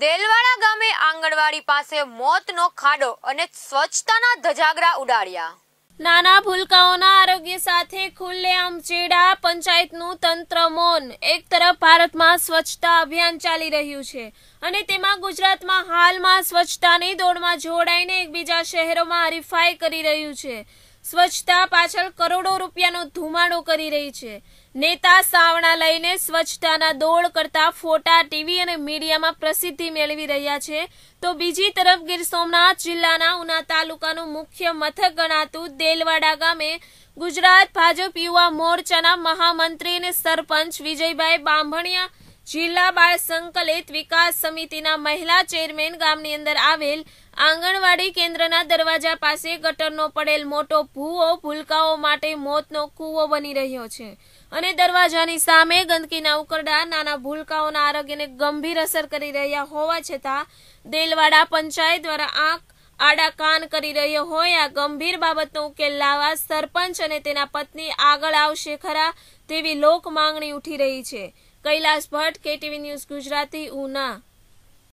દેલવાડા ગામે આંગણવાડી પાસે મોતનો ખાડો અને સ્વચ્છતાના ધજાગરા ઉડાડ્યા નાના ભૂલકાઓના આરોગ્ય સાથે ખુલ્લેઆમ ચેડા પંચાયતનું તંત્ર મૌન એક તરફ ભારતમાં સ્વચ્છતા અભિયાન ચાલી રહ્યું છે અને તેમાં ગુજરાતમાં હાલમાં સ્વચ્છતાની દોડમાં જોડાઈને એકબીજા શહેરોમાં હરીફાઈ કરી રહ્યું છે સ્વચ્છતા પાછળ કરોડો રૂપિયાનો ધુમાડો કરી રહી છે નેતા સાવણા લઈને સ્વચ્છતાના દોડ કરતા ફોટા ટીવી અને મીડિયામાં પ્રસિદ્ધિ મેળવી રહ્યા છે તો બીજી તરફ ગીર સોમનાથ જિલ્લાના ઉના તાલુકાનું મુખ્ય મથક ગણાતું દેલવાડા ગામે ગુજરાત ભાજપ યુવા મોરચાના મહામંત્રી અને સરપંચ વિજયભાઈ બાંભણિયા જિલ્લા બાળ સંકલિત વિકાસ સમિતિના મહિલા ચેરમેન ગામની અંદર આવેલ આંગણવાડી કેન્દ્રના દરવાજા પાસે ગટરનો પડેલ મોટો ભૂવો ભૂલકાઓ માટે મોતનો કૂવો બની રહ્યો છે અને દરવાજાની સામે ગંદકીના ઉકરડા નાના ભૂલકાઓના આરોગ્યને ગંભીર અસર કરી રહ્યા હોવા છતાં દેલવાડા પંચાયત દ્વારા આંખ આડા કાન કરી રહ્યો હોય આ ગંભીર બાબતનો ઉકેલ લાવવા સરપંચ અને તેના પત્ની આગળ આવશે ખરા તેવી લોક માંગણી ઉઠી રહી છે કૈલાસ ભટ્ટ કેટીવી ન્યૂઝ ગુજરાતી ઉના